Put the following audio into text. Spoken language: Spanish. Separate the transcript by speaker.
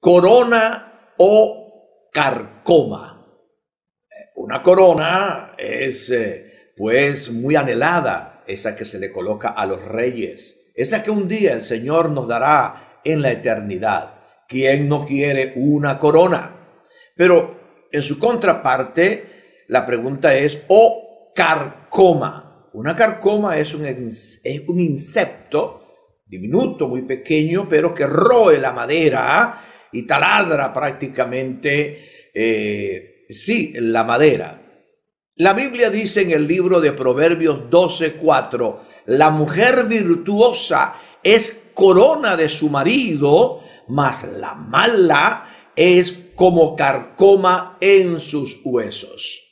Speaker 1: corona o carcoma. Eh, una corona es eh, pues muy anhelada, esa que se le coloca a los reyes, esa que un día el Señor nos dará en la eternidad. ¿Quién no quiere una corona? Pero en su contraparte, la pregunta es, ¿o carcoma? Una carcoma es un, es un insecto diminuto, muy pequeño, pero que roe la madera y taladra prácticamente, eh, sí, la madera. La Biblia dice en el libro de Proverbios 12:4, la mujer virtuosa es corona de su marido, mas la mala es como carcoma en sus huesos.